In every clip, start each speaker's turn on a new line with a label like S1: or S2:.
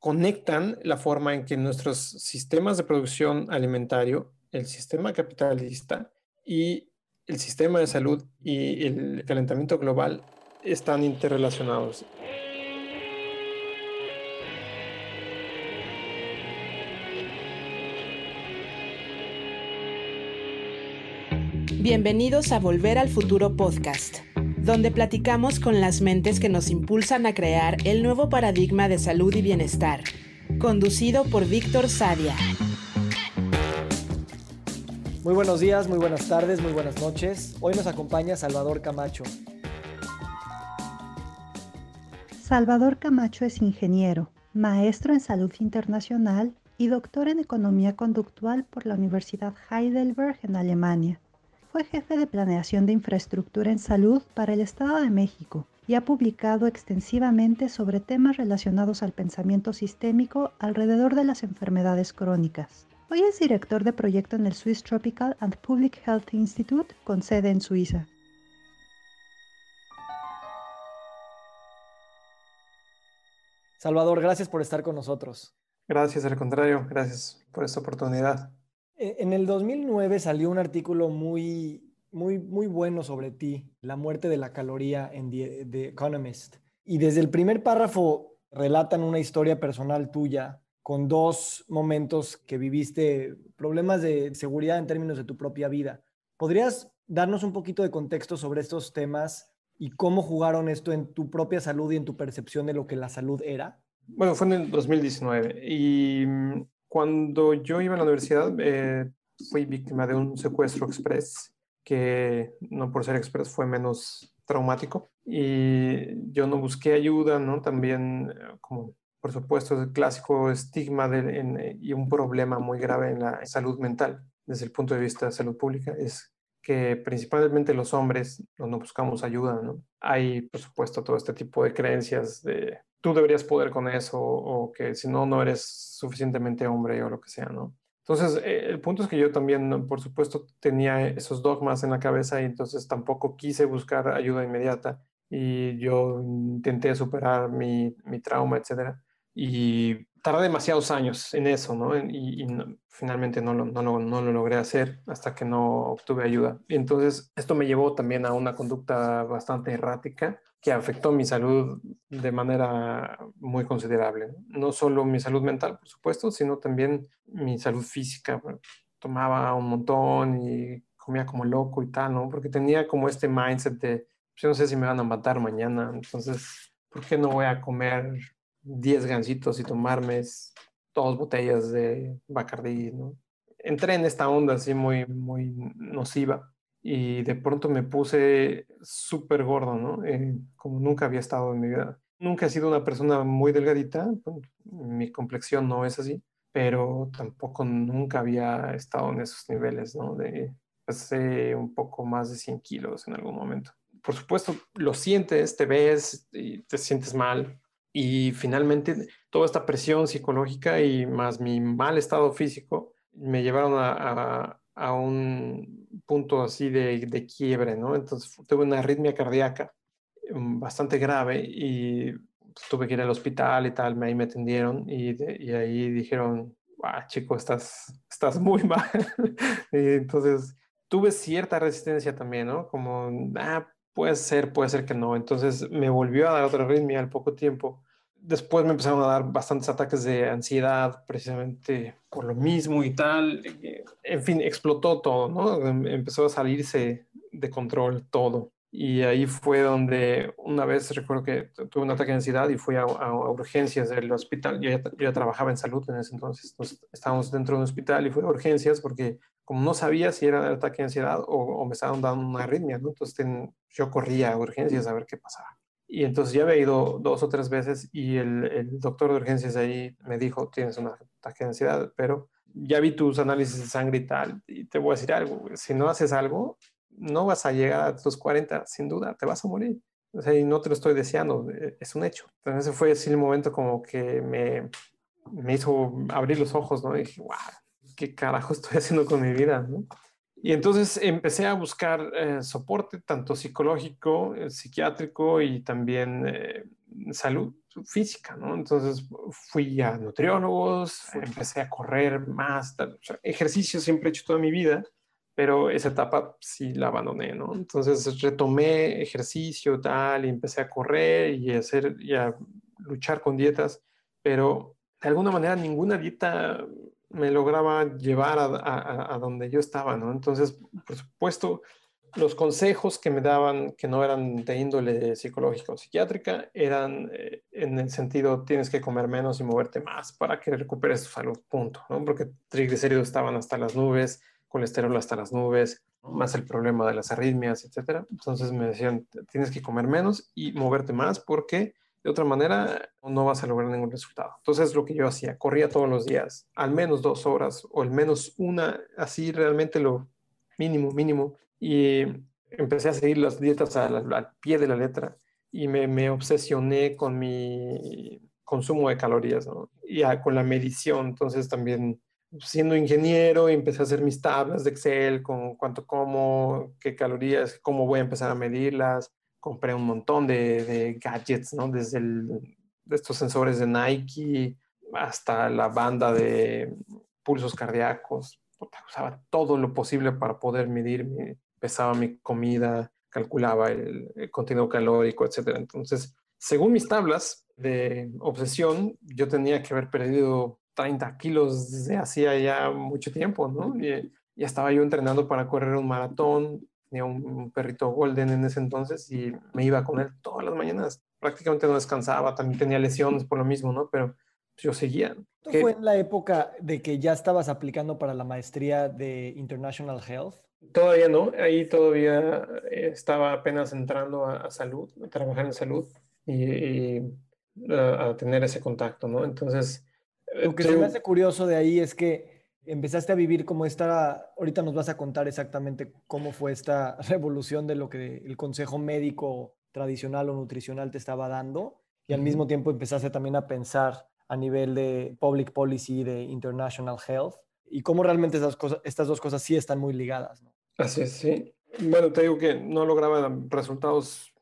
S1: conectan la forma en que nuestros sistemas de producción alimentario, el sistema capitalista y el sistema de salud y el calentamiento global están interrelacionados. Bienvenidos a Volver al Futuro Podcast donde platicamos con las mentes que nos impulsan a crear el nuevo paradigma de salud y bienestar,
S2: conducido por Víctor Sadia. Muy buenos días, muy buenas tardes, muy buenas noches. Hoy nos acompaña Salvador Camacho.
S1: Salvador Camacho es ingeniero, maestro en salud internacional y doctor en economía conductual por la Universidad Heidelberg en Alemania fue jefe de planeación de infraestructura en salud para el Estado de México y ha publicado extensivamente sobre temas relacionados al pensamiento sistémico alrededor de las enfermedades crónicas. Hoy es director de proyecto en el Swiss Tropical and Public Health Institute con sede en Suiza.
S2: Salvador, gracias por estar con nosotros.
S1: Gracias, al contrario, gracias por esta oportunidad.
S2: Eh, en el 2009 salió un artículo muy, muy, muy bueno sobre ti, La muerte de la caloría en The, Economist. Y desde el primer párrafo relatan una historia personal tuya con dos momentos que viviste problemas de seguridad en términos de tu propia vida. ¿Podrías darnos un poquito de contexto sobre estos temas y cómo jugaron esto en tu propia salud y en tu percepción de lo que la salud era? Bueno, fue en el
S1: 2019 y mm, cuando yo iba a la universidad, eh, fui víctima de un secuestro express que no por ser express fue menos traumático y yo no busqué ayuda, ¿no? También eh, como por supuesto el clásico estigma eh, y un problema muy grave en la salud mental desde el punto de vista de salud pública es que principalmente los hombres no buscamos ayuda, ¿no? Hay por supuesto todo este tipo de creencias de tú deberías poder con eso o que si no, no eres suficientemente hombre o lo que sea, ¿no? Entonces, eh, el punto es que yo también, por supuesto, tenía esos dogmas en la cabeza y entonces tampoco quise buscar ayuda inmediata y yo intenté superar mi, mi trauma, etcétera. Y tardé demasiados años en eso, ¿no? Y, finalmente no lo, no, no lo, logré hacer hasta que no obtuve ayuda. Entonces, esto me llevó también a una conducta bastante errática que afectó mi salud de manera muy considerable. No solo mi salud mental, por supuesto, sino también mi salud física. Tomaba un montón y comía como loco y tal, ¿no? Porque tenía como este mindset de, pues yo no sé si me van a matar mañana, entonces, ¿por qué no voy a comer 10 gansitos y tomarme dos botellas de Bacardi? ¿no? Entré en esta onda así muy, muy nociva y de pronto me puse súper gordo, ¿no? Eh, como nunca había estado en mi vida. Nunca he sido una persona muy delgadita, mi complexión no es así, pero tampoco nunca había estado en esos niveles, ¿no? De, hace un poco más de 100 kilos en algún momento. Por supuesto, lo sientes, te ves y te sientes mal. Y finalmente, toda esta presión psicológica y más mi mal estado físico me llevaron a a un punto así de, de quiebre, ¿no? Entonces tuve una arritmia cardíaca em, bastante grave y tuve que ir al hospital y tal, ahí me atendieron y, y ahí dijeron, ah, chico, estás, estás muy mal. y entonces tuve cierta resistencia también, ¿no? Como, ah, puede ser, puede ser que no. Entonces me volvió a dar otra arritmia al poco tiempo después me empezaron a dar bastantes ataques de ansiedad precisamente por lo mismo y tal. Eh, en fin, explotó todo, ¿no? Em, empezó a salirse de control todo. Y ahí fue donde una vez recuerdo que tuve un ataque de ansiedad y fui a, urgencias del hospital. Yo ya, trabajaba en salud en ese entonces. entonces. Estábamos dentro de un hospital y fui a urgencias porque como no sabía si era un ataque de ansiedad o, me estaban dando una arritmia, Entonces yo corría a urgencias a ver qué pasaba. Y entonces ya había ido dos o tres veces y el, el doctor de urgencias ahí me dijo, tienes una ataque de ansiedad, pero ya vi tus análisis de sangre y tal, y te voy a decir algo, si no haces algo, no vas a llegar a tus 40, sin duda, te vas a morir. O sea, y no te lo estoy deseando, eh, es un hecho. Entonces ese fue así el momento como que me, me hizo abrir los ojos, ¿no? Y dije, wow, ¿qué carajo estoy haciendo con mi vida? ¿no? Y entonces empecé a buscar eh, soporte, tanto psicológico, eh, psiquiátrico y también eh, salud física, ¿no? Entonces fui a nutriólogos, empecé a correr más, ejercicio siempre he hecho toda mi vida, pero esa etapa sí la abandoné, ¿no? Entonces retomé ejercicio, tal, y empecé a correr y hacer, y a luchar con dietas, pero de alguna manera ninguna dieta me lograba llevar a, donde yo estaba, ¿no? Entonces, por supuesto, los consejos que me daban, que no eran de índole psicológica o psiquiátrica, eran eh, en el sentido, tienes que comer menos y moverte más para que recuperes tu salud, punto, ¿no? Porque triglicéridos estaban hasta las nubes, colesterol hasta las nubes, más el problema de las arritmias, etcétera. Entonces me decían, tienes que comer menos y moverte más porque de otra manera, no vas a lograr ningún resultado. Entonces, lo que yo hacía, corría todos los días, al menos dos horas o al menos una, así realmente lo mínimo, mínimo. Y empecé a seguir las dietas al, pie de la letra y me, obsesioné con mi consumo de calorías y con la medición. Entonces, también siendo ingeniero, empecé a hacer mis tablas de Excel con cuánto como, qué calorías, cómo voy a empezar a medirlas compré un montón de, gadgets, ¿no? Desde estos sensores de Nike hasta la banda de pulsos cardíacos. Usaba todo lo posible para poder medir, pesaba mi comida, calculaba el, contenido calórico, etc. Entonces, según mis tablas de obsesión, yo tenía que haber perdido 30 kilos desde hacía ya mucho tiempo, ¿no? y estaba yo entrenando para correr un maratón, tenía un, perrito golden en ese entonces y me iba con él todas las mañanas. Prácticamente no descansaba, también tenía lesiones por lo mismo, ¿no? Pero pues, yo seguía.
S2: ¿Esto fue en la época de que ya estabas aplicando para la maestría de International Health?
S1: Todavía no, ahí todavía estaba apenas entrando a, salud, a trabajar en salud y, a, a, tener ese contacto, ¿no? Entonces... Lo que eh, se me hace
S2: curioso de ahí es que empezaste a vivir como esta, ahorita nos vas a contar exactamente cómo fue esta revolución de lo que el consejo médico tradicional o nutricional te estaba dando y al mismo tiempo empezaste también a pensar a nivel de public policy, de international health y cómo realmente esas cosas, estas dos cosas sí están muy ligadas. ¿no?
S1: Así es, sí. Bueno, te digo que no lograba resultados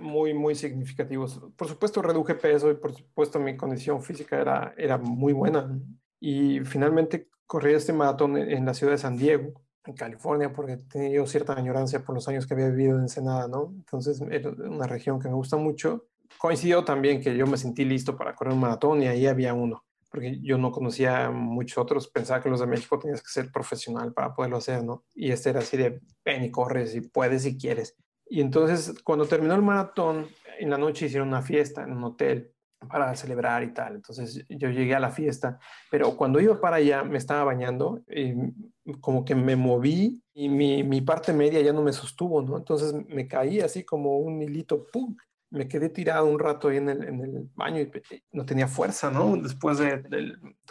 S1: muy, muy significativos. Por supuesto, reduje peso y por supuesto mi condición física era, era muy buena. Y finalmente corrí este maratón en, la ciudad de San Diego, en California, porque tenía cierta añorancia por los años que había vivido en Ensenada, ¿no? Entonces, era una región que me gusta mucho. Coincidió también que yo me sentí listo para correr un maratón y ahí había uno, porque yo no conocía muchos otros, pensaba que los de México tenías que ser profesional para poderlo hacer, ¿no? Y este era así de, ven y corres y puedes y quieres. Y entonces, cuando terminó el maratón, en la noche hicieron una fiesta en un hotel para celebrar y tal. Entonces yo llegué a la fiesta, pero cuando iba para allá me estaba bañando y eh, como que me moví y mi, mi parte media ya no me sostuvo, ¿no? Entonces me caí así como un hilito, ¡pum! Me quedé tirado un rato ahí en el, en el baño y eh, no tenía fuerza, ¿no? Después de,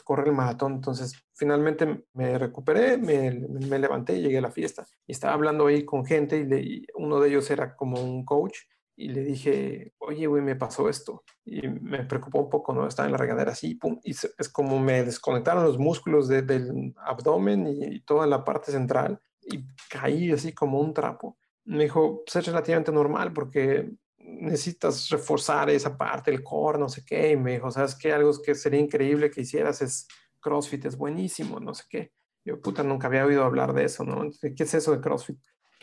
S1: correr el maratón. Entonces finalmente me recuperé, me, me levanté y llegué a la fiesta. Y estaba hablando ahí con gente y uno de ellos era como un coach y le dije, oye, güey, me pasó esto. Y me preocupó un poco, ¿no? Estaba en la regadera así, pum, y es como me desconectaron los músculos del abdomen y, toda la parte central y caí así como un trapo. Me dijo, pues, es relativamente normal porque necesitas reforzar esa parte, el core, no sé qué. Y me dijo, ¿sabes qué? Algo que sería increíble que hicieras es CrossFit, es buenísimo, no sé qué. Yo, puta, nunca había oído hablar de eso, ¿no? ¿Qué es eso de CrossFit?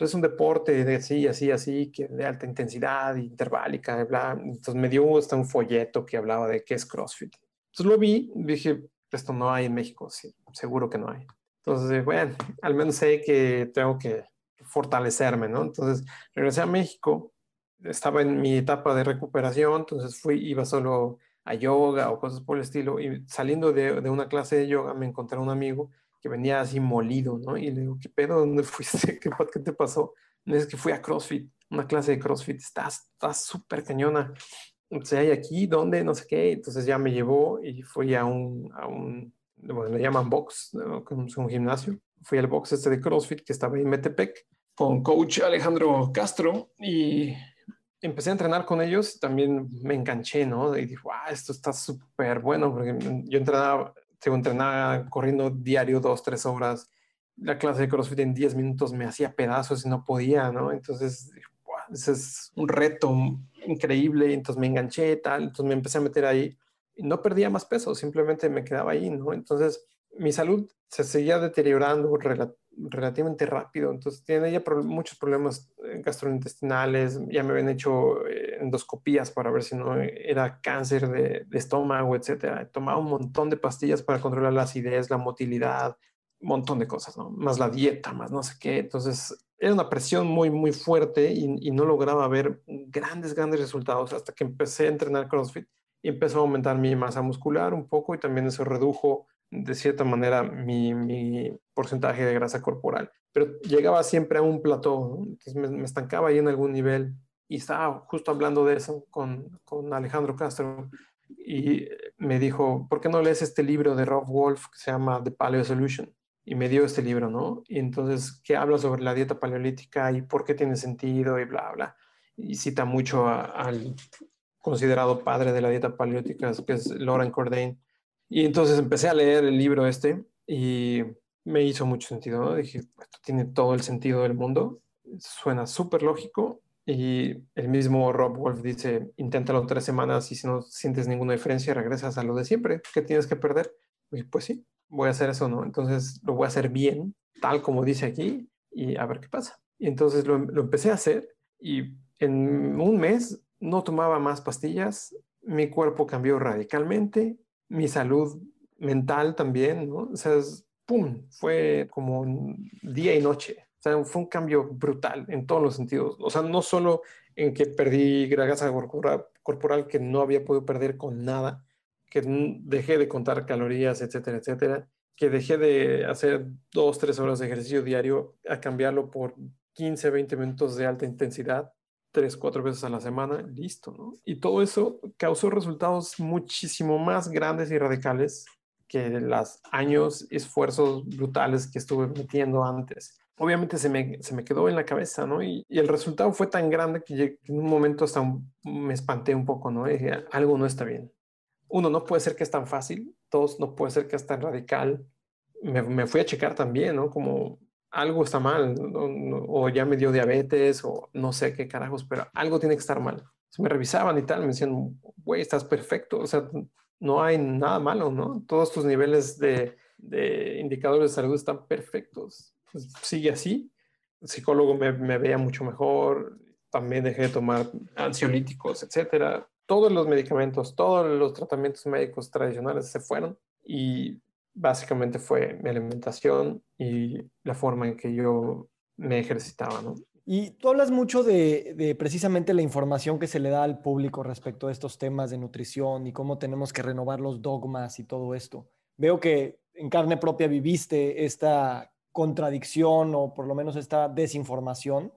S1: es un deporte de así, así, así, que de alta intensidad, y bla. Entonces me dio hasta un folleto que hablaba de qué es CrossFit. Entonces lo vi, dije, esto no hay en México, seguro que no hay. Entonces, bueno, al menos sé que tengo que fortalecerme, ¿no? Entonces regresé a México, estaba en mi etapa de recuperación, entonces fui, iba solo a yoga o cosas por el estilo, y saliendo de, de una clase de yoga me encontré un amigo que venía así molido, ¿no? Y le digo, ¿qué pedo? ¿Dónde fuiste? ¿Qué, te pasó? Me dice que fui a CrossFit, una clase de CrossFit, está súper cañona. O sea, hay aquí dónde? No sé qué. Entonces ya me llevó y fui a un, a un bueno, le llaman box, ¿no? es un gimnasio. Fui al box este de CrossFit que estaba en Metepec con coach Alejandro Castro y empecé a entrenar con ellos también me enganché, ¿no? Y dije, ¡ah, esto está súper bueno porque yo entrenaba según entrenaba corriendo diario dos, tres horas. La clase de CrossFit en 10 minutos me hacía pedazos y no podía, ¿no? Entonces, ese es un reto increíble. Entonces me enganché, tal. Entonces me empecé a meter ahí. Y no perdía más peso, simplemente me quedaba ahí, ¿no? Entonces mi salud se seguía deteriorando relativamente rápido, entonces tiene ya muchos problemas eh, gastrointestinales, ya me habían hecho eh, endoscopías para ver si no era cáncer de, estómago, etcétera. Tomaba un montón de pastillas para controlar la acidez, la motilidad, un montón de cosas, Más la dieta, más no sé qué. Entonces era una presión muy, muy fuerte y, y no lograba ver grandes, grandes resultados hasta que empecé a entrenar CrossFit y empezó a aumentar mi masa muscular un poco y también eso redujo de cierta manera mi, porcentaje de grasa corporal, pero llegaba siempre a un plató, me, estancaba ahí en algún nivel y estaba justo hablando de eso con, Alejandro Castro y me dijo, ¿por qué no lees este libro de Rob Wolf que se llama The Paleo Solution? Y me dio este libro, ¿no? Y entonces, que habla sobre la dieta paleolítica y por qué tiene sentido y bla, bla. Y cita mucho al considerado padre de la dieta paleolítica, que es Lauren Cordain. Y entonces empecé a leer el libro este y me hizo mucho sentido, ¿no? Dije, esto tiene todo el sentido del mundo, suena súper lógico y el mismo Rob Wolf dice, inténtalo tres semanas y si no sientes ninguna diferencia regresas a lo de siempre, ¿qué tienes que perder? pues sí, voy a hacer eso, ¿no? Entonces lo voy a hacer bien, tal como dice aquí y a ver qué pasa. Y entonces lo empecé a hacer y en un mes no tomaba más pastillas, mi cuerpo cambió radicalmente, mi salud mental también, ¿no? O sea, ¡pum! Fue como día y noche. O sea, fue un cambio brutal en todos los sentidos. O sea, no solo en que perdí grasa corporal que no había podido perder con nada, que dejé de contar calorías, etcétera, etcétera, que dejé de hacer dos, tres horas de ejercicio diario a cambiarlo por 15, 20 minutos de alta intensidad, tres, cuatro veces a la semana, listo, ¿no? Y todo eso causó resultados muchísimo más grandes y radicales que los años, esfuerzos brutales que estuve metiendo antes. Obviamente se me, se me quedó en la cabeza, ¿no? Y, el resultado fue tan grande que en un momento hasta me espanté un poco, ¿no? Y dije, algo no está bien. Uno, no puede ser que es tan fácil. Dos, no puede ser que es tan radical. Me, me fui a checar también, ¿no? Como algo está mal, o ya me dio diabetes, o no sé qué carajos, pero algo tiene que estar mal. Se me revisaban y tal, me decían, güey, estás perfecto, o sea, no hay nada malo, ¿no? Todos tus niveles de, de indicadores de salud están perfectos. Pues, sigue así. El psicólogo me, me veía mucho mejor, también dejé de tomar ansiolíticos, etcétera. Todos los medicamentos, todos los tratamientos médicos tradicionales se fueron y básicamente fue mi alimentación y la forma en que yo me ejercitaba, ¿no?
S2: Y tú hablas mucho de, precisamente la información que se le da al público respecto a estos temas de nutrición y cómo tenemos que renovar los dogmas y todo esto. Veo que en carne propia viviste esta contradicción o por lo menos esta desinformación.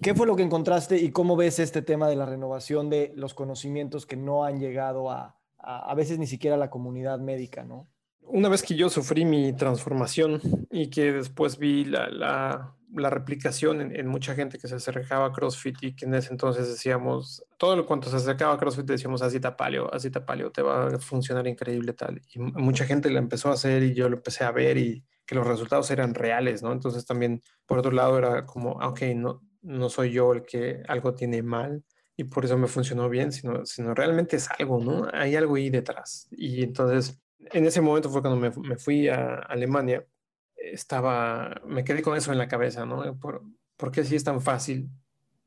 S2: ¿Qué fue lo que encontraste y cómo ves este tema de la renovación de los conocimientos que no han llegado a, a veces ni siquiera a la comunidad médica, ¿no?
S1: una vez que yo sufrí mi transformación y que después vi la, replicación en, mucha gente que se acercaba a CrossFit y que en ese entonces decíamos, todo lo cuanto se acercaba a CrossFit decíamos, así tapaleo, así tapaleo, te va a funcionar increíble tal. Y mucha gente la empezó a hacer y yo lo empecé a ver y que los resultados eran reales, ¿no? Entonces también, por otro lado, era como, ah, ok, no, no soy yo el que algo tiene mal y por eso me funcionó bien, sino, sino realmente es algo, ¿no? Hay algo ahí detrás. Y entonces en ese momento fue cuando me, fui a Alemania, estaba, me quedé con eso en la cabeza, ¿no? ¿Por, qué es tan fácil,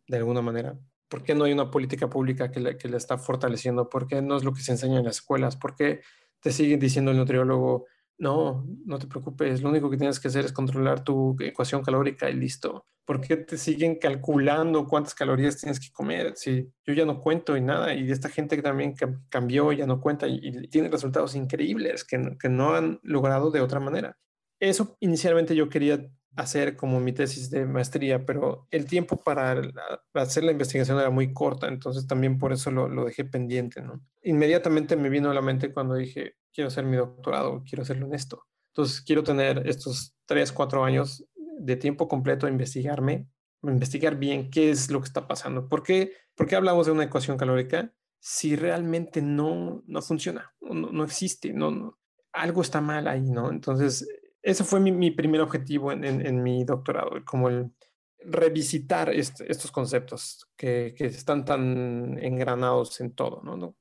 S1: de alguna manera? ¿Por qué no hay una política pública que la, que está fortaleciendo? ¿Por qué no es lo que se enseña en las escuelas? ¿Por qué te siguen diciendo el nutriólogo, no, no te preocupes, lo único que tienes que hacer es controlar tu ecuación calórica y listo. ¿Por qué te siguen calculando cuántas calorías tienes que comer? Si yo ya no cuento y nada, y esta gente que también cambió ya no cuenta y, tiene resultados increíbles que no han logrado de otra manera. Eso inicialmente yo quería hacer como mi tesis de maestría, pero el tiempo para, hacer la investigación era muy corta, entonces también por eso lo, dejé pendiente, ¿no? Inmediatamente me vino a la mente cuando dije, quiero hacer mi doctorado, quiero hacerlo en esto. Entonces quiero tener estos tres, cuatro años de tiempo completo a investigarme, investigar bien qué es lo que está pasando. ¿Por qué, ¿Por qué hablamos de una ecuación calórica si realmente no, no funciona, no, no existe, no, algo está mal ahí, ¿no? Entonces ese fue mi, primer objetivo en, mi doctorado, como el revisitar estos conceptos que, están tan engranados en todo. ¿no?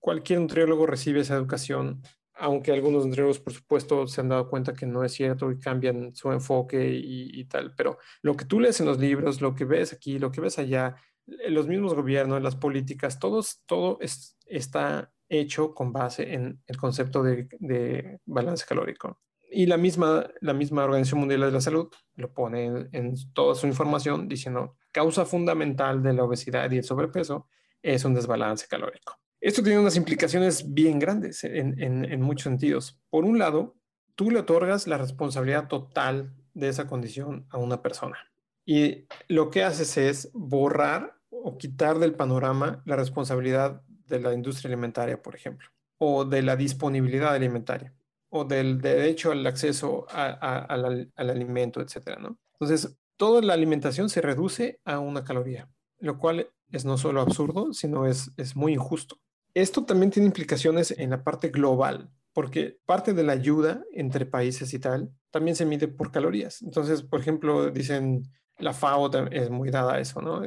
S1: cualquier nutriólogo recibe esa educación, aunque algunos nutriólogos, por supuesto, se han dado cuenta que no es cierto y cambian su enfoque y, tal, pero lo que tú lees en los libros, lo que ves aquí, lo que ves allá, eh, los mismos gobiernos, las políticas, todos, todo está hecho con base en el concepto de balance calórico y la misma, la misma Organización Mundial de la Salud lo pone en, toda su información diciendo causa fundamental de la obesidad y el sobrepeso es un desbalance calórico. Esto tiene unas implicaciones bien grandes en muchos sentidos. Por un lado, tú le otorgas la responsabilidad total de esa condición a una persona. Y lo que haces es borrar o quitar del panorama la responsabilidad de la industria alimentaria, por ejemplo, o de la disponibilidad alimentaria o del derecho al acceso al, alimento, etcétera, ¿no? Entonces, toda la alimentación se reduce a una caloría, lo cual es no solo absurdo, sino es, es muy injusto. Esto también tiene implicaciones en la parte global, porque parte de la ayuda entre países y tal también se mide por calorías. Entonces, por ejemplo, dicen la FAO es muy dada a eso, ¿no?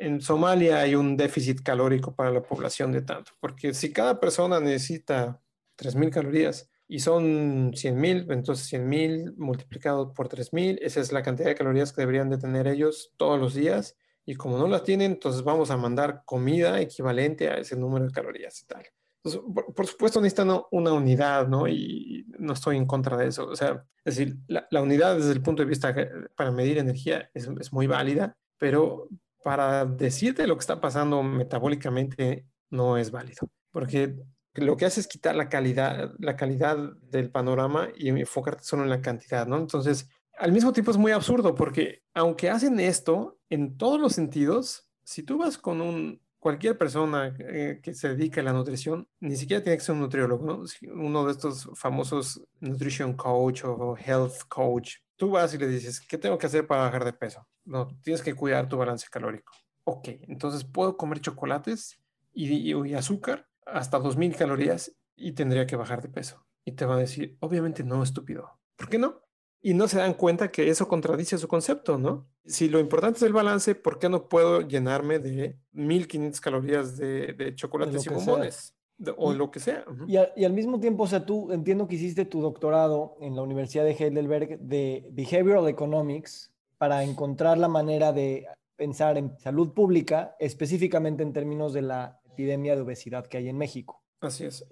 S1: en Somalia hay un déficit calórico para la población de tanto, porque si cada persona necesita 3.000 calorías, y son 100.000, entonces 100.000 multiplicado por 3.000, esa es la cantidad de calorías que deberían de tener ellos todos los días y como no las tienen, entonces vamos a mandar comida equivalente a ese número de calorías y tal. Entonces, por, supuesto necesitan una unidad, ¿no? Y no estoy en contra de eso. O sea, es decir, la, unidad desde el punto de vista para medir energía es, es muy válida, pero para decirte lo que está pasando metabólicamente no es válido, porque lo que hace es quitar la calidad, la calidad del panorama y enfocarte solo en la cantidad, ¿no? Entonces, al mismo tiempo es muy absurdo porque aunque hacen esto en todos los sentidos, si tú vas con un cualquier persona eh, que se dedica a la nutrición, ni siquiera tiene que ser un nutriólogo, ¿no? uno de estos famosos nutrition coach o health coach, tú vas y le dices, ¿qué tengo que hacer para bajar de peso? No, tienes que cuidar tu balance calórico. Ok, entonces puedo comer chocolates y azúcar hasta 2000 calorías y tendría que bajar de peso. Y te va a decir, obviamente no, estúpido. ¿Por qué no? Y no se dan cuenta que eso contradice su concepto, ¿no? Si lo importante es el balance, ¿por qué no puedo llenarme de 1500 calorías de, de chocolates y bombones? o lo que sea.
S2: y, al mismo tiempo, o sea, tú entiendo que hiciste tu doctorado en la Universidad de Heidelberg de Behavioral Economics para encontrar la manera de pensar en salud pública, específicamente en términos de la epidemia de obesidad que hay en México. Así es.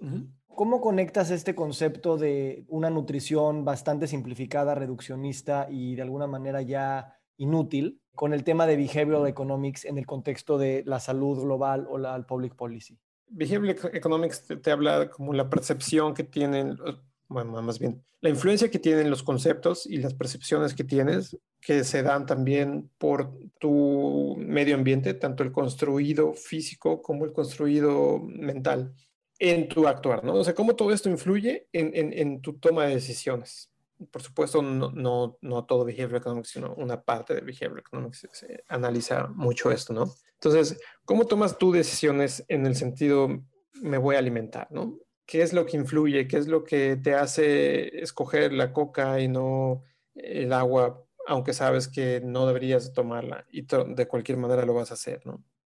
S2: ¿Cómo conectas este concepto de una nutrición bastante simplificada, reduccionista y de alguna manera ya inútil con el tema de behavioral economics en el contexto de la salud global o la public policy?
S1: Behavioral economics te, te habla como la percepción que tienen, bueno, más bien, la influencia que tienen los conceptos y las percepciones que tienes que se dan también por tu medio ambiente, tanto el construido físico como el construido mental, en tu actuar, ¿no? O sea, cómo todo esto influye en, en, tu toma de decisiones. Por supuesto, no, no, todo Behavioral Economics, sino una parte de Behavioral Economics se analiza mucho esto, ¿no? Entonces, ¿cómo tomas tú decisiones en el sentido me voy a alimentar, ¿no? ¿Qué es lo que influye? ¿Qué es lo que te hace escoger la coca y no el agua aunque sabes que no deberías tomarla y de cualquier manera lo vas a hacer,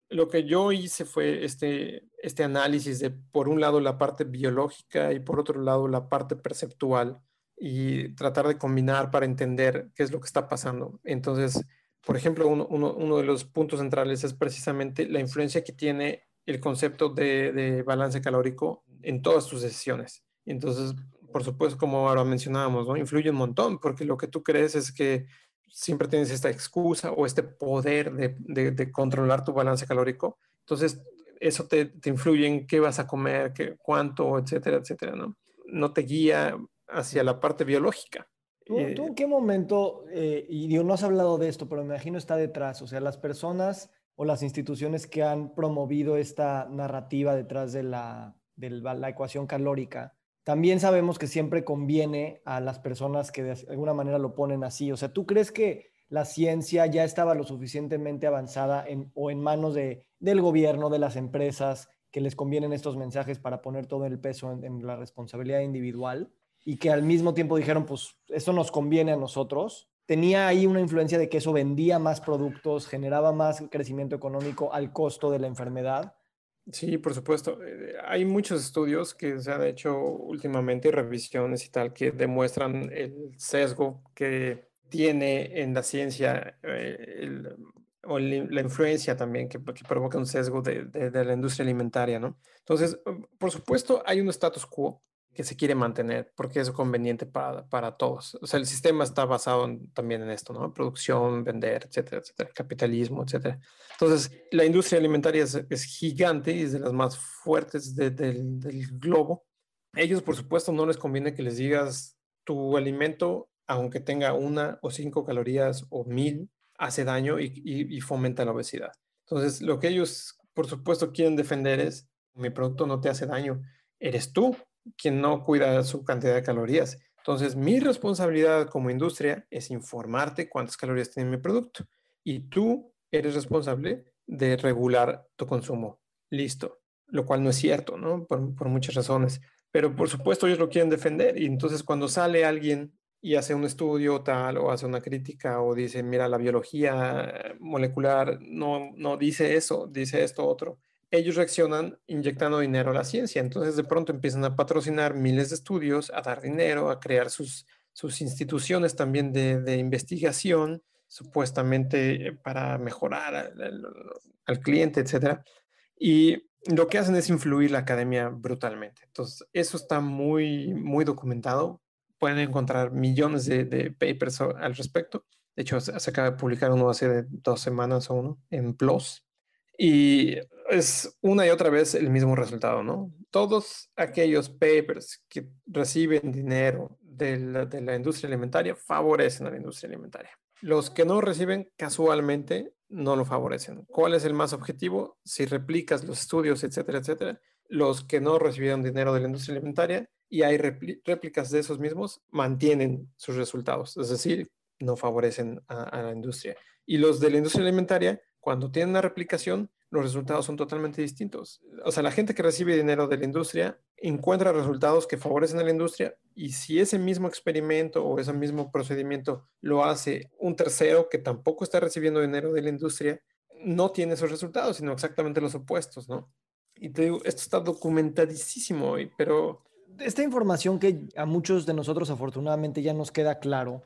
S1: Lo que yo hice fue este, este análisis de, por un lado, la parte biológica y por otro lado, la parte perceptual y tratar de combinar para entender qué es lo que está pasando. Entonces, por ejemplo, uno, de los puntos centrales es precisamente la influencia que tiene el concepto de, balance calórico en todas tus decisiones. Entonces, por supuesto, como ahora mencionábamos, ¿no? influye un montón, porque lo que tú crees es que siempre tienes esta excusa o este poder de, controlar tu balance calórico. Entonces, eso te, influye en qué vas a comer, qué, cuánto, etcétera, etcétera, ¿no? No te guía hacia la parte biológica.
S2: ¿Tú, eh, en qué momento, eh, y dios no has hablado de esto, pero me imagino está detrás, o sea, las personas o las instituciones que han promovido esta narrativa detrás de la, la ecuación calórica, también sabemos que siempre conviene a las personas que de alguna manera lo ponen así. O sea, ¿tú crees que la ciencia ya estaba lo suficientemente avanzada o en manos del gobierno, de las empresas, que les convienen estos mensajes para poner todo el peso en, la responsabilidad individual? Y que al mismo tiempo dijeron, pues eso nos conviene a nosotros. Tenía ahí una influencia de que eso vendía más productos, generaba más crecimiento económico al costo de la enfermedad Sí, por
S1: supuesto. Eh, hay muchos estudios que se han hecho últimamente y revisiones y tal que demuestran el sesgo que tiene en la ciencia eh, o la influencia también que, provoca un sesgo de, de, la industria alimentaria, ¿no? Entonces, por supuesto, hay un status quo que se quiere mantener porque es conveniente para, todos. O sea, el sistema está basado también en esto, ¿no? Producción, vender, etcétera, etcétera, capitalismo, etcétera. Entonces, la industria alimentaria es, gigante y es de las más fuertes del, del globo. Ellos, por supuesto, no les conviene que les digas tu alimento, aunque tenga una o cinco calorías o mil, hace daño y, y fomenta la obesidad. Entonces, lo que ellos, por supuesto, quieren defender es, mi producto no te hace daño, eres tú quien no cuida su cantidad de calorías. Entonces, mi responsabilidad como industria es informarte cuántas calorías tiene mi producto y tú eres responsable de regular tu consumo. Listo. Lo cual no es cierto, ¿no? Por, muchas razones. Pero por supuesto ellos lo quieren defender y entonces cuando sale alguien y hace un estudio tal o hace una crítica o dice, mira, la biología molecular no, no dice eso, dice esto otro ellos reaccionan inyectando dinero a la ciencia. Entonces de pronto empiezan a patrocinar miles de estudios, a dar dinero, a crear sus, sus instituciones también de, investigación, supuestamente eh, para mejorar al, cliente, etc. Y lo que hacen es influir la academia brutalmente. Entonces eso está muy, muy documentado. Pueden encontrar millones de, de papers al respecto. De hecho, se acaba de publicar uno hace dos semanas o uno en PLOS, y es una y otra vez el mismo resultado, ¿no? Todos aquellos papers que reciben dinero de la, industria alimentaria favorecen a la industria alimentaria. Los que no reciben casualmente no lo favorecen. ¿Cuál es el más objetivo? Si replicas los estudios, etcétera, etcétera, los que no recibieron dinero de la industria alimentaria y hay réplicas de esos mismos, mantienen sus resultados, es decir, no favorecen a, la industria. Y los de la industria alimentaria cuando tienen una replicación, los resultados son totalmente distintos. O sea, la gente que recibe dinero de la industria encuentra resultados que favorecen a la industria y si ese mismo experimento o ese mismo procedimiento lo hace un tercero que tampoco está recibiendo dinero de la industria, no tiene esos resultados, sino exactamente los opuestos, ¿no? Y te digo, esto está documentadísimo hoy, pero...
S2: Esta información que a muchos de nosotros afortunadamente ya nos queda claro,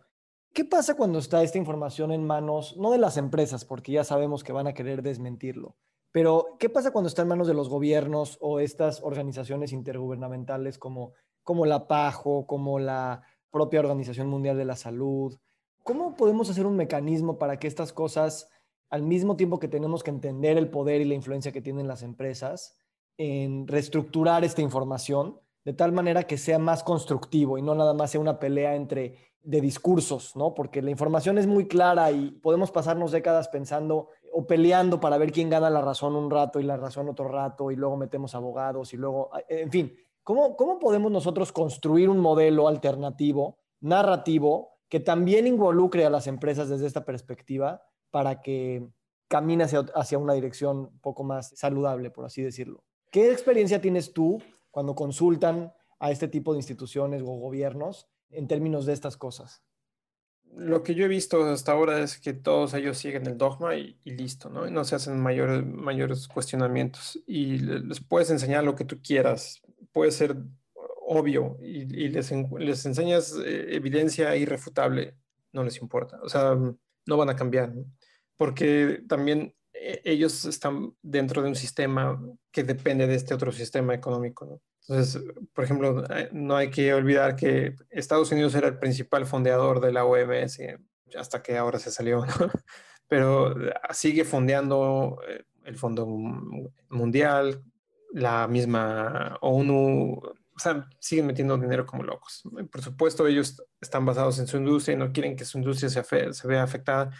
S2: ¿Qué pasa cuando está esta información en manos, no de las empresas, porque ya sabemos que van a querer desmentirlo, pero ¿qué pasa cuando está en manos de los gobiernos o estas organizaciones intergubernamentales como, como la PAJO, como la propia Organización Mundial de la Salud? ¿Cómo podemos hacer un mecanismo para que estas cosas, al mismo tiempo que tenemos que entender el poder y la influencia que tienen las empresas, en reestructurar esta información de tal manera que sea más constructivo y no nada más sea una pelea entre de discursos, ¿no? Porque la información es muy clara y podemos pasarnos décadas pensando o peleando para ver quién gana la razón un rato y la razón otro rato y luego metemos abogados y luego, en fin, ¿cómo, podemos nosotros construir un modelo alternativo, narrativo, que también involucre a las empresas desde esta perspectiva para que camine hacia, hacia una dirección un poco más saludable, por así decirlo? ¿Qué experiencia tienes tú cuando consultan a este tipo de instituciones o gobiernos en términos de estas cosas?
S1: Lo que yo he visto hasta ahora es que todos ellos siguen el dogma y, listo, ¿no? no se hacen mayores, cuestionamientos y les puedes enseñar lo que tú quieras, puede ser obvio y, les, enseñas eh, evidencia irrefutable, no les importa, o sea, no van a cambiar, ¿no? porque también eh, ellos están dentro de un sistema que depende de este otro sistema económico, ¿no? Entonces, por ejemplo, eh, no hay que olvidar que Estados Unidos era el principal fondeador de la OMS hasta que ahora se salió, pero eh, sigue fondeando eh, el Fondo Mundial, la misma ONU, o sea, siguen metiendo dinero como locos. Por supuesto, ellos están basados en su industria y no quieren que su industria se, se vea afectada.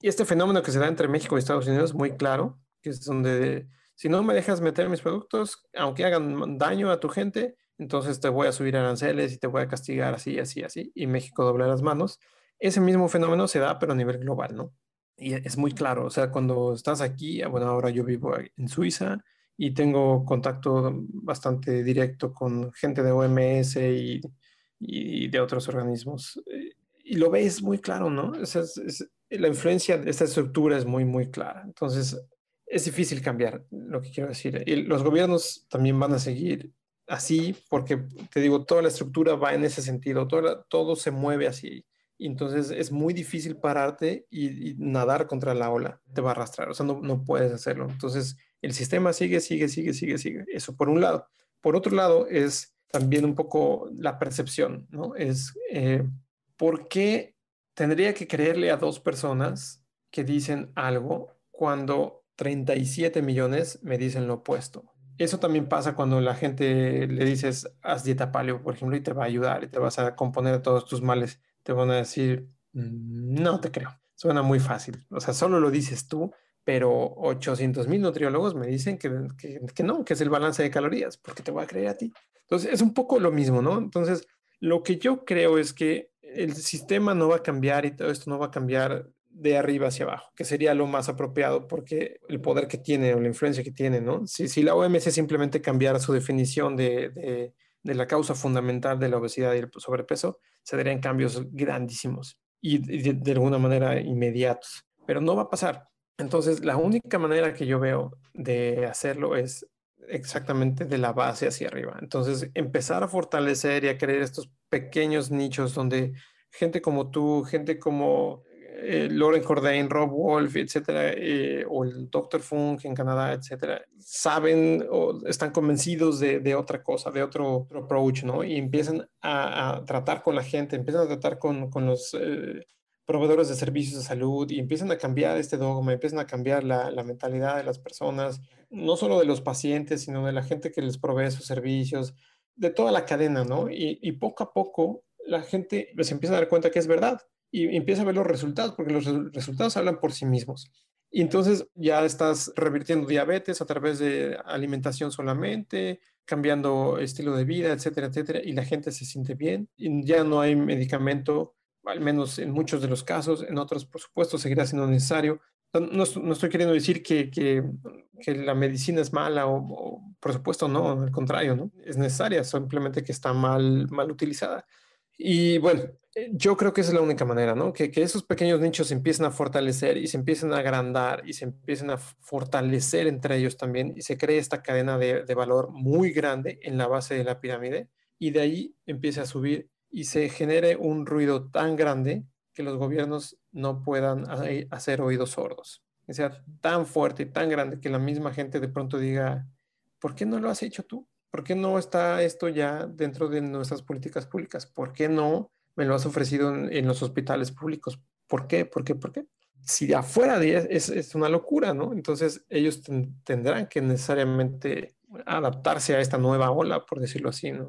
S1: Y este fenómeno que se da entre México y Estados Unidos es muy claro, que es donde si no me dejas meter mis productos, aunque hagan daño a tu gente, entonces te voy a subir aranceles y te voy a castigar así, así, así, y México dobla las manos. Ese mismo fenómeno se da, pero a nivel global, ¿no? Y e, es muy claro, o sea, cuando estás aquí, ah, bueno, ahora yo vivo en Suiza y tengo contacto bastante directo con gente de OMS y, de otros organismos. Eh, y lo ves muy claro, ¿no? la influencia de esta estructura es muy, muy clara. Entonces, es difícil cambiar lo que quiero decir. Y los gobiernos también van a seguir así porque, te digo, toda la estructura va en ese sentido, todo, todo se mueve así. Entonces es muy difícil pararte y, nadar contra la ola, te va a arrastrar, o sea, no, no puedes hacerlo. Entonces el sistema sigue, sigue, sigue, sigue, sigue. Eso por un lado. Por otro lado es también un poco la percepción, ¿no? Es eh, por qué tendría que creerle a dos personas que dicen algo cuando 37 millones me dicen lo opuesto. Eso también pasa cuando la gente le dices, haz dieta paleo, por ejemplo, y te va a ayudar y te vas a componer todos tus males. Te van a decir, mm, no te creo, suena muy fácil. O sea, solo lo dices tú, pero 800 mil nutriólogos me dicen que, no, que es el balance de calorías, porque te voy a creer a ti. Entonces, es un poco lo mismo, ¿no? Entonces, lo que yo creo es que el sistema no va a cambiar y todo esto no va a cambiar de arriba hacia abajo, que sería lo más apropiado porque el poder que tiene o la influencia que tiene, ¿no? Si, si la OMS simplemente cambiara su definición de, de, la causa fundamental de la obesidad y el sobrepeso, se darían cambios grandísimos y de alguna manera inmediatos, pero no va a pasar. Entonces, la única manera que yo veo de hacerlo es exactamente de la base hacia arriba. Entonces, empezar a fortalecer y a crear estos pequeños nichos donde gente como tú, gente como eh, Lauren Cordain, Rob Wolf, etcétera, eh, o el Dr. Funk en Canadá, etcétera, saben o están convencidos de, otra cosa, de otro, approach, ¿no? Y empiezan a, tratar con la gente, empiezan a tratar con, los eh, proveedores de servicios de salud y empiezan a cambiar este dogma, empiezan a cambiar la, mentalidad de las personas, no solo de los pacientes, sino de la gente que les provee sus servicios, de toda la cadena, ¿no? Y, poco a poco la gente les empieza a dar cuenta que es verdad, y empieza a ver los resultados, porque los resultados hablan por sí mismos. Y entonces ya estás revirtiendo diabetes a través de alimentación solamente, cambiando estilo de vida, etcétera, etcétera, y la gente se siente bien. Y ya no hay medicamento, al menos en muchos de los casos, en otros, por supuesto, seguirá siendo necesario. No, no estoy queriendo decir que, que, que, la medicina es mala o, por supuesto, no, al contrario, ¿no? Es necesaria, simplemente que está mal, mal utilizada. Y bueno, eh, yo creo que es la única manera, ¿no? Que, esos pequeños nichos se empiecen a fortalecer y se empiecen a agrandar y se empiecen a fortalecer entre ellos también y se cree esta cadena de, valor muy grande en la base de la pirámide y de ahí empiece a subir y se genere un ruido tan grande que los gobiernos no puedan eh, hacer oídos sordos. O sea tan fuerte y tan grande que la misma gente de pronto diga, ¿por qué no lo has hecho tú? ¿por qué no está esto ya dentro de nuestras políticas públicas? ¿Por qué no me lo has ofrecido en, los hospitales públicos? ¿Por qué? ¿Por qué? ¿Por qué? Si de afuera es, una locura, ¿no? Entonces ellos tendrán que necesariamente adaptarse a esta nueva ola, por decirlo así, ¿no?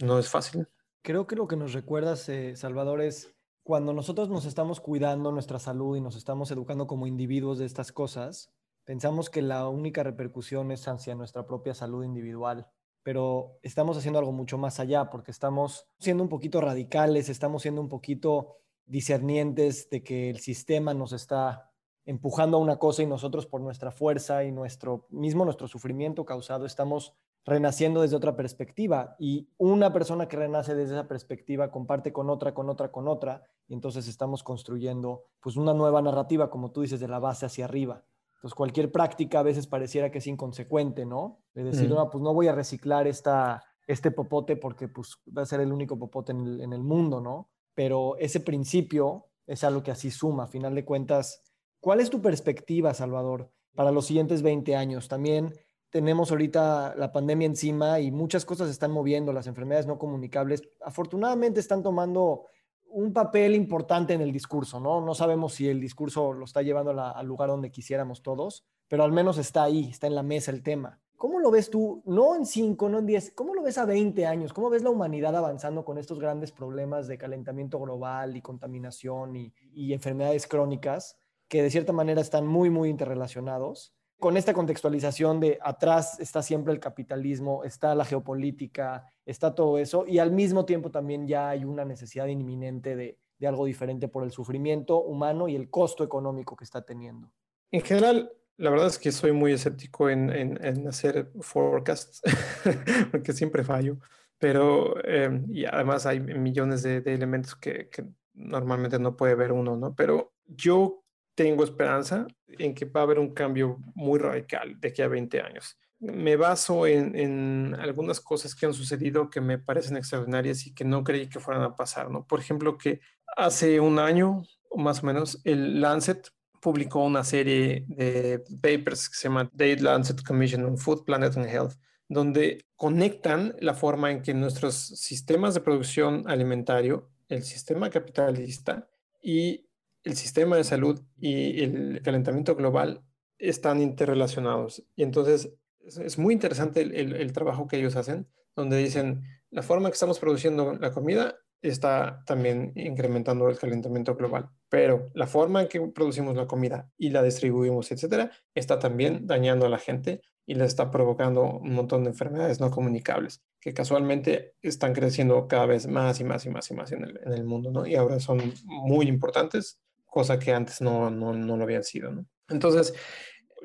S1: No es fácil.
S2: Creo que lo que nos recuerdas, eh, Salvador, es cuando nosotros nos estamos cuidando nuestra salud y nos estamos educando como individuos de estas cosas, pensamos que la única repercusión es hacia nuestra propia salud individual pero estamos haciendo algo mucho más allá porque estamos siendo un poquito radicales, estamos siendo un poquito discernientes de que el sistema nos está empujando a una cosa y nosotros por nuestra fuerza y nuestro mismo nuestro sufrimiento causado estamos renaciendo desde otra perspectiva y una persona que renace desde esa perspectiva comparte con otra, con otra, con otra y entonces estamos construyendo pues una nueva narrativa como tú dices de la base hacia arriba. Entonces, pues, cualquier práctica a veces pareciera que es inconsecuente, ¿no? De decir, no, pues no voy a reciclar esta, este popote porque pues, va a ser el único popote en el, en el mundo, ¿no? Pero ese principio es algo que así suma, a final de cuentas. ¿Cuál es tu perspectiva, Salvador, para los siguientes 20 años? También tenemos ahorita la pandemia encima y muchas cosas se están moviendo, las enfermedades no comunicables afortunadamente están tomando un papel importante en el discurso, ¿no? No sabemos si el discurso lo está llevando al lugar donde quisiéramos todos, pero al menos está ahí, está en la mesa el tema. ¿Cómo lo ves tú, no en 5, no en 10, cómo lo ves a 20 años? ¿Cómo ves la humanidad avanzando con estos grandes problemas de calentamiento global y contaminación y enfermedades crónicas que de cierta manera están muy, muy interrelacionados? con esta contextualización de atrás está siempre el capitalismo, está la geopolítica, está todo eso, y al mismo tiempo también ya hay una necesidad inminente de, algo diferente por el sufrimiento humano y el costo económico que está teniendo.
S1: En general, la verdad es que soy muy escéptico en, hacer forecasts, porque siempre fallo, pero em, y además hay millones de, elementos que, que normalmente no puede ver uno, ¿no? Pero yo tengo esperanza en que va a haber un cambio muy radical de aquí a 20 años. Me baso en, algunas cosas que han sucedido que me parecen extraordinarias y que no creí que fueran a pasar, ¿no? Por ejemplo, que hace un año, más o menos, el Lancet publicó una serie de papers que se llama Date Lancet Commission on Food, Planet and Health, donde conectan la forma en que nuestros sistemas de producción alimentario, el sistema capitalista y el sistema de salud y el calentamiento global están interrelacionados. Y entonces es, muy interesante el, trabajo que ellos hacen, donde dicen, la forma que estamos produciendo la comida está también incrementando el calentamiento global, pero la forma en que producimos la comida y la distribuimos, etcétera, está también dañando a la gente y le está provocando un montón de enfermedades no comunicables, que casualmente están creciendo cada vez más y más y más y más en el, en el mundo, ¿no? Y ahora son muy importantes cosa que antes no, no, no lo habían sido. ¿no? Entonces,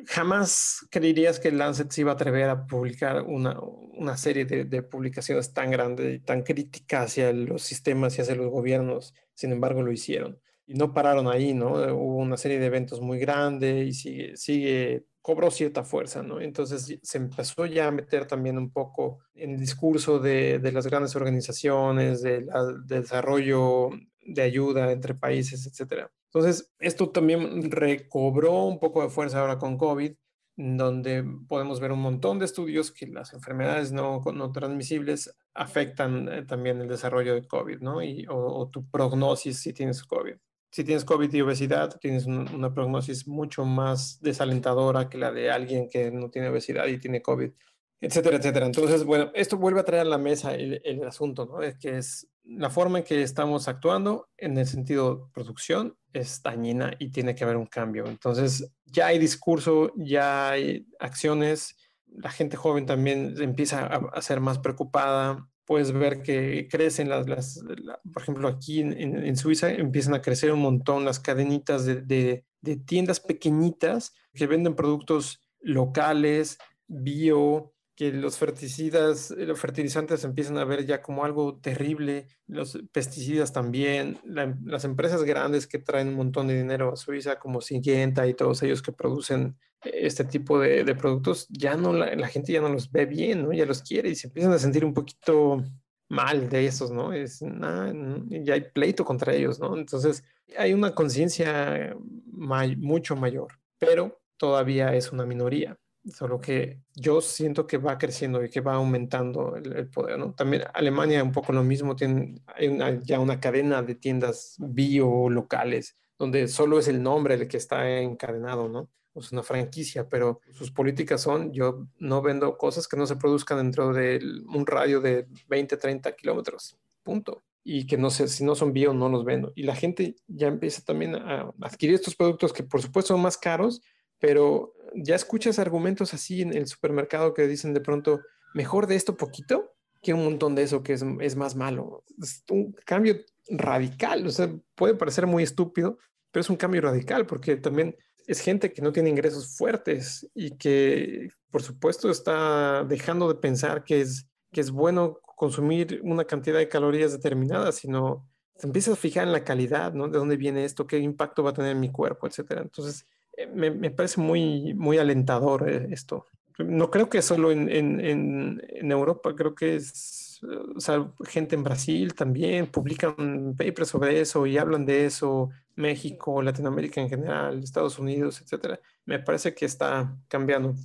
S1: jamás creerías que Lancet se iba a atrever a publicar una, una serie de, publicaciones tan grandes y tan críticas hacia los sistemas y hacia los gobiernos. Sin embargo, lo hicieron. Y no pararon ahí, ¿no? Hubo una serie de eventos muy grandes y sigue, sigue, cobró cierta fuerza, ¿no? Entonces se empezó ya a meter también un poco en el discurso de, de las grandes organizaciones, del de desarrollo de ayuda entre países, etcétera. Entonces, esto también recobró un poco de fuerza ahora con COVID, donde podemos ver un montón de estudios que las enfermedades no, no transmisibles afectan eh, también el desarrollo de COVID, ¿no? Y, o, tu prognosis si tienes COVID. Si tienes COVID y obesidad, tienes una prognosis mucho más desalentadora que la de alguien que no tiene obesidad y tiene COVID etcétera, etcétera. Entonces, bueno, esto vuelve a traer a la mesa el, asunto, ¿no? Es que es la forma en que estamos actuando en el sentido producción es dañina y tiene que haber un cambio. Entonces, ya hay discurso, ya hay acciones, la gente joven también empieza a, ser más preocupada, puedes ver que crecen las, las por ejemplo, aquí en, Suiza empiezan a crecer un montón las cadenitas de tiendas pequeñitas que venden productos locales, bio, que los eh, los fertilizantes empiezan a ver ya como algo terrible, los pesticidas también, em, las empresas grandes que traen un montón de dinero a Suiza, como Syngenta y todos ellos que producen e, este tipo de, productos, ya no, la, gente ya no los ve bien, ¿no? Ya los quiere y se empiezan a sentir un poquito mal de esos, ¿no? Es, ya hay pleito contra ellos, ¿no? Entonces, hay una conciencia mucho mayor, pero todavía es una minoría solo que yo siento que va creciendo y que va aumentando el, poder, ¿no? También Alemania un poco lo mismo, tiene, ya una cadena de tiendas bio locales, donde solo es el nombre el que está encadenado, ¿no? Es una franquicia, pero sus políticas son, yo no vendo cosas que no se produzcan dentro de un radio de 20, 30 kilómetros, punto y que no sé, si no son bio, no los vendo. Y la gente ya empieza también a adquirir estos productos que por supuesto son más caros, pero ya escuchas argumentos así en el supermercado que dicen de pronto, mejor de esto poquito que un montón de eso que es, más malo. Es un cambio radical, o sea, puede parecer muy estúpido, pero es un cambio radical porque también es gente que no tiene ingresos fuertes y que, por supuesto, está dejando de pensar que es, que es bueno consumir una cantidad de calorías determinadas, sino te empiezas a fijar en la calidad, ¿no? De dónde viene esto, qué impacto va a tener en mi cuerpo, etcétera. Entonces, eh, me, parece muy, muy alentador eh, esto. No creo que solo en, Europa, creo que es, gente en Brasil también publican papers sobre eso y hablan de eso, México, Latinoamérica en general, Estados Unidos, etcétera. Me parece que está cambiando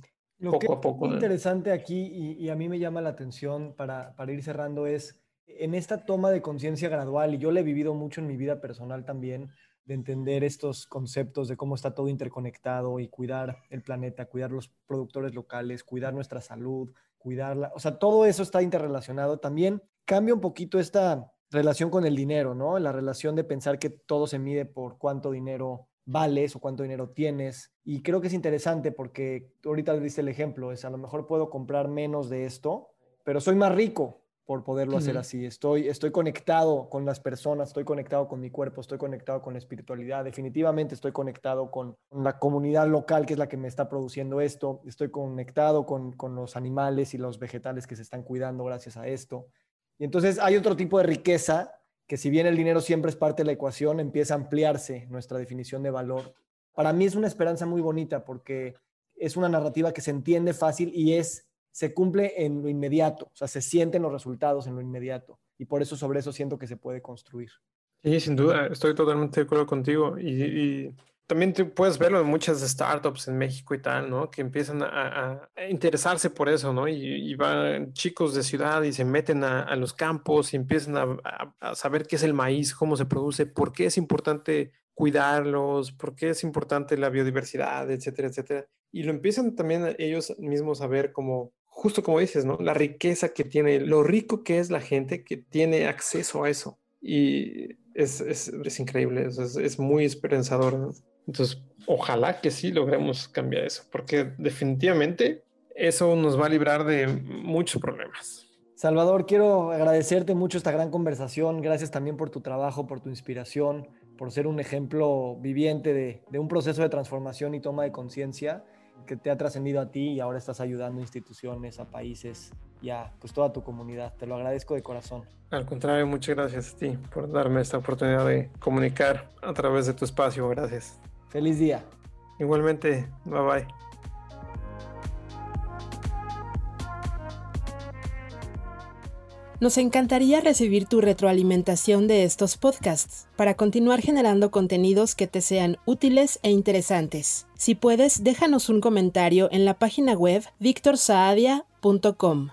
S1: poco a poco. Lo ¿eh?
S2: interesante aquí y, a mí me llama la atención para, para ir cerrando es en esta toma de conciencia gradual, y yo la he vivido mucho en mi vida personal también, de entender estos conceptos de cómo está todo interconectado y cuidar el planeta, cuidar los productores locales, cuidar nuestra salud, cuidarla. O sea, todo eso está interrelacionado. También cambia un poquito esta relación con el dinero, ¿no? La relación de pensar que todo se mide por cuánto dinero vales o cuánto dinero tienes. Y creo que es interesante porque ahorita le diste el ejemplo, es a lo mejor puedo comprar menos de esto, pero soy más rico por poderlo hacer así. Estoy, estoy conectado con las personas, estoy conectado con mi cuerpo, estoy conectado con la espiritualidad, definitivamente estoy conectado con la comunidad local que es la que me está produciendo esto, estoy conectado con, con los animales y los vegetales que se están cuidando gracias a esto. Y entonces hay otro tipo de riqueza que si bien el dinero siempre es parte de la ecuación, empieza a ampliarse nuestra definición de valor. Para mí es una esperanza muy bonita porque es una narrativa que se entiende fácil y es se cumple en lo inmediato, o sea, se sienten los resultados en lo inmediato y por eso sobre eso siento que se puede construir.
S1: Sí, sin duda, estoy totalmente de acuerdo contigo y, también tú puedes verlo en muchas startups en México y tal, ¿no? Que empiezan a, interesarse por eso, ¿no? Y, van chicos de ciudad y se meten a, los campos y empiezan a, a, saber qué es el maíz, cómo se produce, por qué es importante cuidarlos, por qué es importante la biodiversidad, etcétera, etcétera. Y lo empiezan también ellos mismos a ver cómo justo como dices, ¿no? La riqueza que tiene, lo rico que es la gente que tiene acceso a eso. Y es, increíble, es, muy esperanzador. Entonces, ojalá que sí logremos cambiar eso, porque definitivamente eso nos va a librar de muchos
S2: problemas. Salvador, quiero agradecerte mucho esta gran conversación. Gracias también por tu trabajo, por tu inspiración, por ser un ejemplo viviente de un proceso de transformación y toma de conciencia que te ha trascendido a ti y ahora estás ayudando a instituciones, a países y a pues, toda tu comunidad. Te lo agradezco de corazón.
S1: Al contrario, muchas gracias a ti por darme esta oportunidad de comunicar a través de tu espacio. Gracias. Feliz día. Igualmente, bye bye. Nos encantaría recibir tu retroalimentación de estos podcasts para continuar generando contenidos que te sean útiles e interesantes. Si puedes, déjanos un comentario en la página web victorsaadia.com.